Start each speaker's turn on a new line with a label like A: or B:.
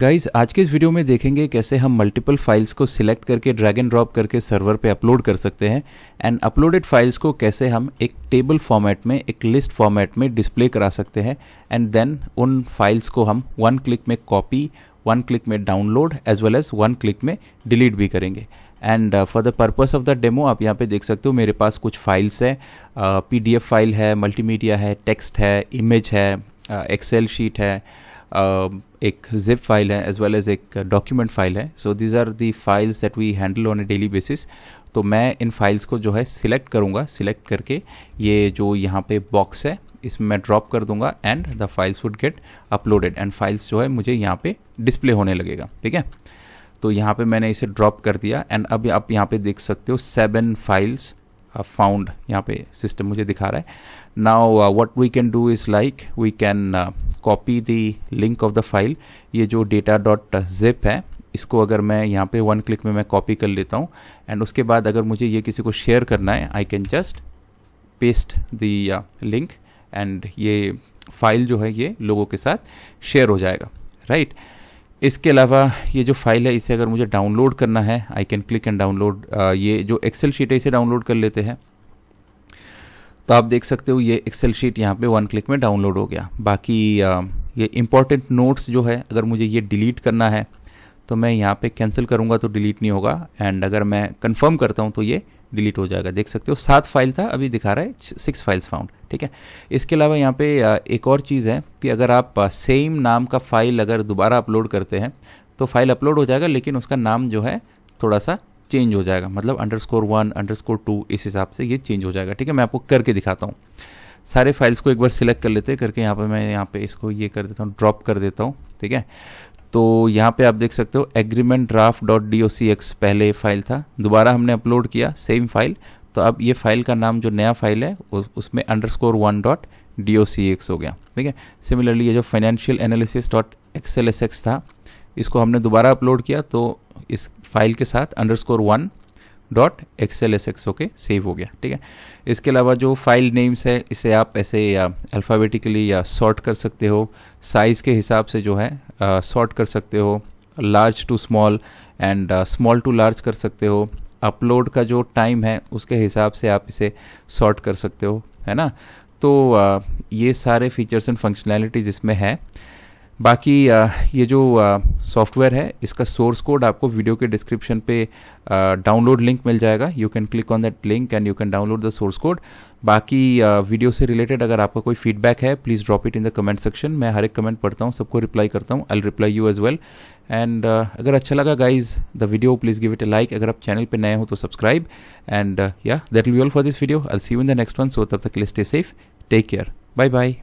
A: Guys आज के इस वीडियो में देखेंगे कैसे हम मल्टीपल फाइल्स को सिलेक्ट करके ड्रैग एंड ड्रॉप करके सर्वर पे अपलोड कर सकते हैं एंड अपलोडेड फाइल्स को कैसे हम एक टेबल फॉर्मेट में एक लिस्ट फॉर्मेट में डिस्प्ले करा सकते हैं एंड देन उन फाइल्स को हम वन क्लिक में कॉपी वन क्लिक में download as well as one click में डिलीट भी करेंगे and for the purpose of the demo आप यहाँ पे देख सकते हो मेरे पास कुछ फाइल्स uh, है डी एफ फाइल है मल्टीमीडिया है टेक्स्ट है इमेज है एक्सेल uh, शीट है uh, एक zip फाइल है as well as एक document फाइल है so these are the files that we handle on a daily basis तो मैं इन फाइल्स को जो है सिलेक्ट करूँगा सिलेक्ट करके ये जो यहाँ पे बॉक्स है इसमें मैं ड्रॉप कर दूंगा and the files would get uploaded and files जो है मुझे यहाँ पे डिस्प्ले होने लगेगा ठीक है तो यहाँ पे मैंने इसे ड्रॉप कर दिया एंड अब आप यहाँ पे देख सकते हो सेवन फाइल्स फाउंड यहाँ पे सिस्टम मुझे दिखा रहा है now what we can do is like we can copy the link of the file ये जो डेटा डॉट जिप है इसको अगर मैं यहाँ पे वन क्लिक में मैं कॉपी कर लेता हूँ एंड उसके बाद अगर मुझे ये किसी को शेयर करना है I can just paste the link and ये फाइल जो है ये लोगों के साथ शेयर हो जाएगा राइट right? इसके अलावा ये जो फाइल है इसे अगर मुझे डाउनलोड करना है I can click and download ये जो एक्सेल शीट है इसे डाउनलोड कर लेते हैं तो आप देख सकते हो ये एक्सेल शीट यहाँ पे वन क्लिक में डाउनलोड हो गया बाकी आ, ये इम्पॉर्टेंट नोट्स जो है अगर मुझे ये डिलीट करना है तो मैं यहाँ पे कैंसिल करूँगा तो डिलीट नहीं होगा एंड अगर मैं कन्फर्म करता हूँ तो ये डिलीट हो जाएगा देख सकते हो सात फाइल था अभी दिखा रहा है सिक्स फाइल्स फाउंड ठीक है इसके अलावा यहाँ पे एक और चीज़ है कि अगर आप सेम नाम का फाइल अगर दोबारा अपलोड करते हैं तो फाइल अपलोड हो जाएगा लेकिन उसका नाम जो है थोड़ा सा चेंज हो जाएगा मतलब underscore one underscore two इस हिसाब से ये चेंज हो जाएगा ठीक है मैं आपको करके दिखाता हूँ सारे फाइल्स को एक बार सिलेक्ट कर लेते हैं करके यहाँ पे मैं यहाँ पे इसको ये कर देता हूँ ड्रॉप कर देता हूँ ठीक है तो यहाँ पे आप देख सकते हो agreement draft dot D O C X पहले फाइल था दोबारा हमने अपलोड किया सेम फाइल तो अब ये फाइल का नाम जो नया फाइल है उस, उसमें underscore one dot D O C X हो गया ठीक है सिमिलरली ये जो फाइनेंशियल एनालिसिस डॉट एक्सएलएसएक्स था इसको हमने दोबारा अपलोड किया तो इस फाइल के साथ underscore one dot excel S X होके सेव हो गया ठीक है इसके अलावा जो फाइल नेम्स है इसे आप ऐसे या अल्फ़ाबेटिकली या सॉर्ट कर सकते हो साइज़ के हिसाब से जो है सॉर्ट कर सकते हो large to small and small to large कर सकते हो अपलोड का जो टाइम है उसके हिसाब से आप इसे सॉर्ट कर सकते हो है ना तो uh, ये सारे फीचर्स एंड फंक्शनैलिटीज़ इसमें है बाकी ये जो सॉफ्टवेयर है इसका सोर्स कोड आपको वीडियो के डिस्क्रिप्शन पे डाउनलोड लिंक मिल जाएगा you can click on that link and you can download the source code बाकी वीडियो से रिलेटेड अगर आपका कोई फीडबैक है please drop it in the comment section मैं हर एक कमेंट पढ़ता हूँ सबको रिप्लाई करता हूँ I reply you as well and अगर अच्छा लगा guys the video please give it a like अगर आप चैनल पर नए हो तो subscribe and yeah that will all for this video I see you in the next one so तब तक list stay safe take care bye bye